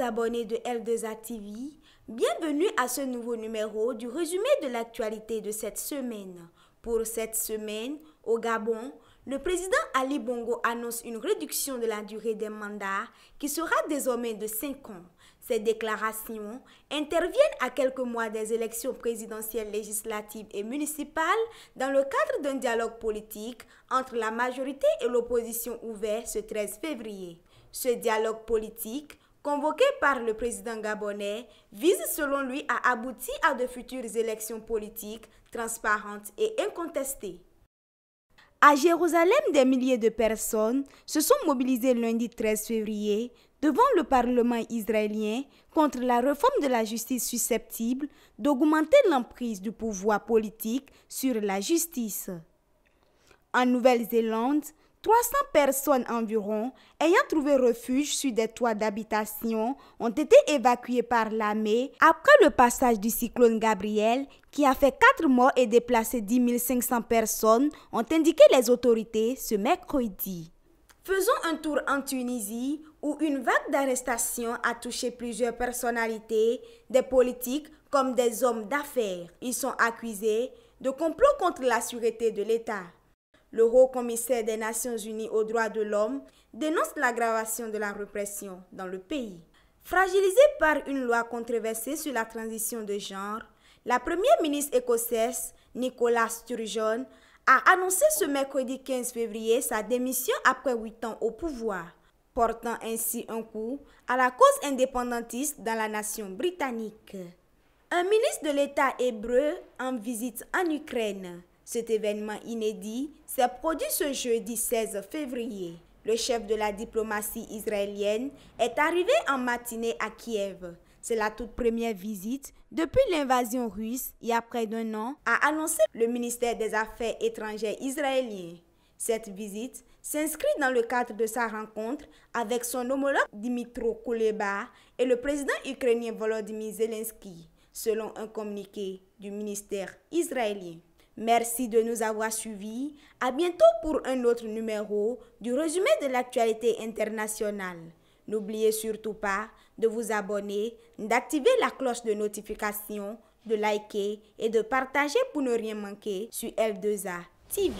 abonnés de L2A TV, bienvenue à ce nouveau numéro du résumé de l'actualité de cette semaine. Pour cette semaine, au Gabon, le président Ali Bongo annonce une réduction de la durée des mandats qui sera désormais de 5 ans. Ces déclarations interviennent à quelques mois des élections présidentielles législatives et municipales dans le cadre d'un dialogue politique entre la majorité et l'opposition ouvert ce 13 février. Ce dialogue politique convoqué par le président gabonais, vise selon lui à aboutir à de futures élections politiques transparentes et incontestées. À Jérusalem, des milliers de personnes se sont mobilisées lundi 13 février devant le Parlement israélien contre la réforme de la justice susceptible d'augmenter l'emprise du pouvoir politique sur la justice. En Nouvelle-Zélande, 300 personnes environ, ayant trouvé refuge sur des toits d'habitation, ont été évacuées par l'armée après le passage du cyclone Gabriel qui a fait 4 morts et déplacé 10 500 personnes, ont indiqué les autorités ce mercredi. Faisons un tour en Tunisie où une vague d'arrestations a touché plusieurs personnalités, des politiques comme des hommes d'affaires. Ils sont accusés de complot contre la sûreté de l'État. Le haut commissaire des Nations Unies aux droits de l'homme dénonce l'aggravation de la répression dans le pays. Fragilisée par une loi controversée sur la transition de genre, la première ministre écossaise, Nicola Sturgeon, a annoncé ce mercredi 15 février sa démission après huit ans au pouvoir, portant ainsi un coup à la cause indépendantiste dans la nation britannique. Un ministre de l'État hébreu en visite en Ukraine cet événement inédit s'est produit ce jeudi 16 février. Le chef de la diplomatie israélienne est arrivé en matinée à Kiev. C'est la toute première visite depuis l'invasion russe il y a près d'un an, a annoncé le ministère des Affaires étrangères israélien. Cette visite s'inscrit dans le cadre de sa rencontre avec son homologue Dimitro Kuleba et le président ukrainien Volodymyr Zelensky, selon un communiqué du ministère israélien. Merci de nous avoir suivis. À bientôt pour un autre numéro du résumé de l'actualité internationale. N'oubliez surtout pas de vous abonner, d'activer la cloche de notification, de liker et de partager pour ne rien manquer sur L2A TV.